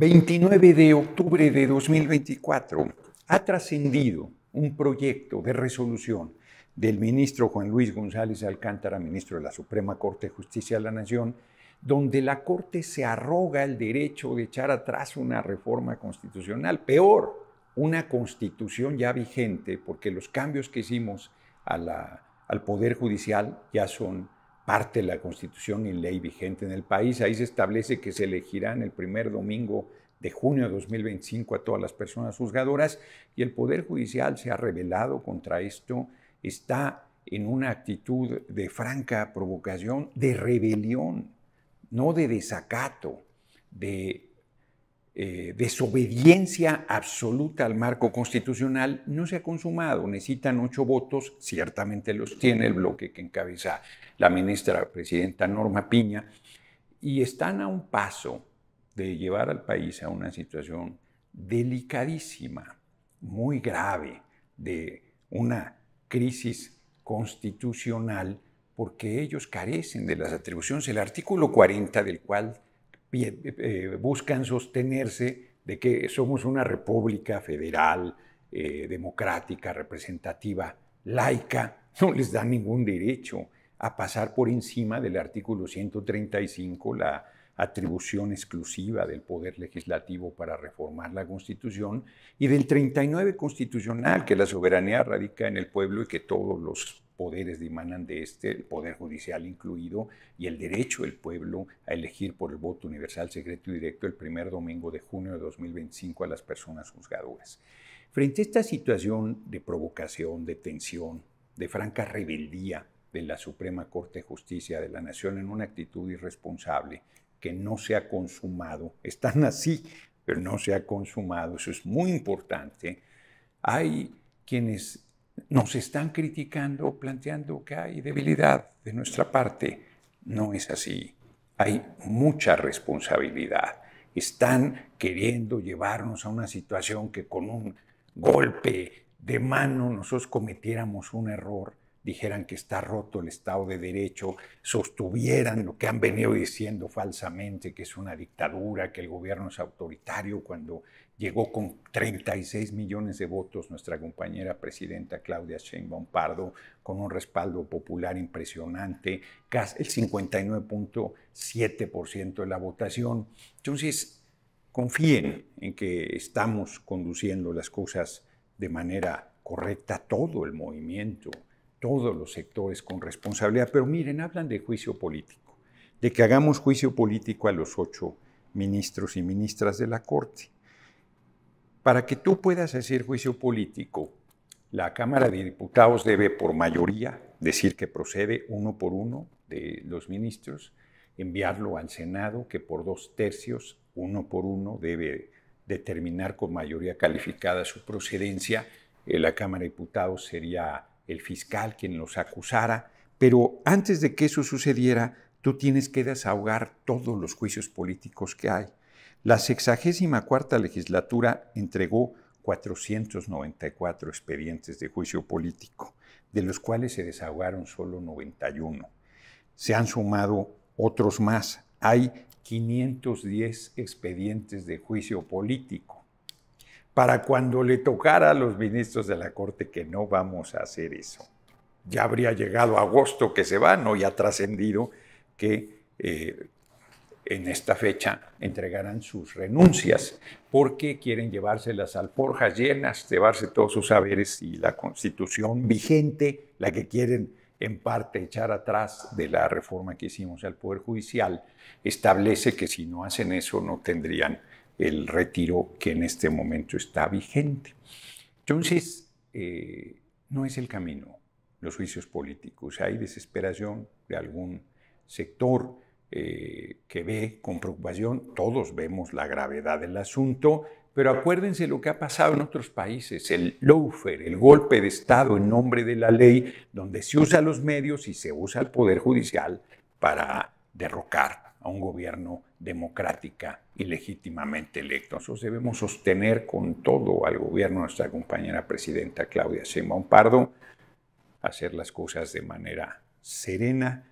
29 de octubre de 2024 ha trascendido un proyecto de resolución del ministro Juan Luis González Alcántara, ministro de la Suprema Corte de Justicia de la Nación, donde la Corte se arroga el derecho de echar atrás una reforma constitucional, peor, una constitución ya vigente, porque los cambios que hicimos al Poder Judicial ya son parte de la constitución y ley vigente en el país. Ahí se establece que se elegirán el primer domingo de junio de 2025 a todas las personas juzgadoras y el Poder Judicial se ha rebelado contra esto, está en una actitud de franca provocación, de rebelión, no de desacato, de eh, desobediencia absoluta al marco constitucional no se ha consumado. Necesitan ocho votos, ciertamente los tiene el bloque que encabeza la ministra presidenta Norma Piña, y están a un paso de llevar al país a una situación delicadísima, muy grave, de una crisis constitucional, porque ellos carecen de las atribuciones, el artículo 40 del cual eh, eh, buscan sostenerse de que somos una república federal, eh, democrática, representativa, laica, no les da ningún derecho a pasar por encima del artículo 135, la atribución exclusiva del Poder Legislativo para reformar la Constitución, y del 39 constitucional, que la soberanía radica en el pueblo y que todos los poderes emanan de este, el poder judicial incluido, y el derecho del pueblo a elegir por el voto universal, secreto y directo el primer domingo de junio de 2025 a las personas juzgadoras. Frente a esta situación de provocación, de tensión, de franca rebeldía de la Suprema Corte de Justicia de la Nación en una actitud irresponsable que no se ha consumado, están así, pero no se ha consumado, eso es muy importante, hay quienes nos están criticando, planteando que hay debilidad de nuestra parte. No es así. Hay mucha responsabilidad. Están queriendo llevarnos a una situación que con un golpe de mano nosotros cometiéramos un error dijeran que está roto el Estado de Derecho, sostuvieran lo que han venido diciendo falsamente, que es una dictadura, que el gobierno es autoritario, cuando llegó con 36 millones de votos nuestra compañera presidenta Claudia Sheinbaum Pardo, con un respaldo popular impresionante, casi el 59.7% de la votación. Entonces, confíen en que estamos conduciendo las cosas de manera correcta todo el movimiento todos los sectores con responsabilidad, pero miren, hablan de juicio político, de que hagamos juicio político a los ocho ministros y ministras de la Corte. Para que tú puedas hacer juicio político, la Cámara de Diputados debe por mayoría decir que procede uno por uno de los ministros, enviarlo al Senado, que por dos tercios, uno por uno, debe determinar con mayoría calificada su procedencia. Eh, la Cámara de Diputados sería el fiscal quien los acusara, pero antes de que eso sucediera, tú tienes que desahogar todos los juicios políticos que hay. La 64 cuarta legislatura entregó 494 expedientes de juicio político, de los cuales se desahogaron solo 91. Se han sumado otros más. Hay 510 expedientes de juicio político para cuando le tocara a los ministros de la Corte que no vamos a hacer eso. Ya habría llegado agosto que se van y ha trascendido que eh, en esta fecha entregarán sus renuncias porque quieren llevarse las alforjas llenas, llevarse todos sus saberes y la constitución vigente, la que quieren en parte echar atrás de la reforma que hicimos al Poder Judicial, establece que si no hacen eso no tendrían el retiro que en este momento está vigente. Entonces, eh, no es el camino los juicios políticos. Hay desesperación de algún sector eh, que ve con preocupación, todos vemos la gravedad del asunto, pero acuérdense lo que ha pasado en otros países, el lawfare, el golpe de Estado en nombre de la ley, donde se usa los medios y se usa el Poder Judicial para derrocar a un gobierno democrática y legítimamente electo. Nosotros debemos sostener con todo al gobierno, nuestra compañera presidenta Claudia Sheinbaum Pardo, hacer las cosas de manera serena,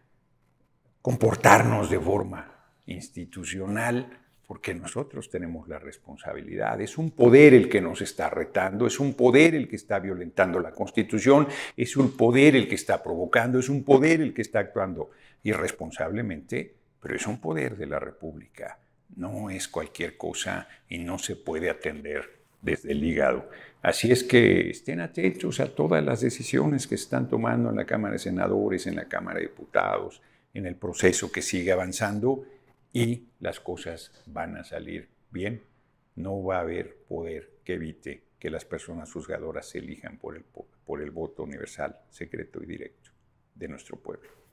comportarnos de forma institucional, porque nosotros tenemos la responsabilidad. Es un poder el que nos está retando, es un poder el que está violentando la Constitución, es un poder el que está provocando, es un poder el que está actuando irresponsablemente pero es un poder de la República, no es cualquier cosa y no se puede atender desde el hígado. Así es que estén atentos a todas las decisiones que están tomando en la Cámara de Senadores, en la Cámara de Diputados, en el proceso que sigue avanzando y las cosas van a salir bien. No va a haber poder que evite que las personas juzgadoras se elijan por el, por el voto universal, secreto y directo de nuestro pueblo.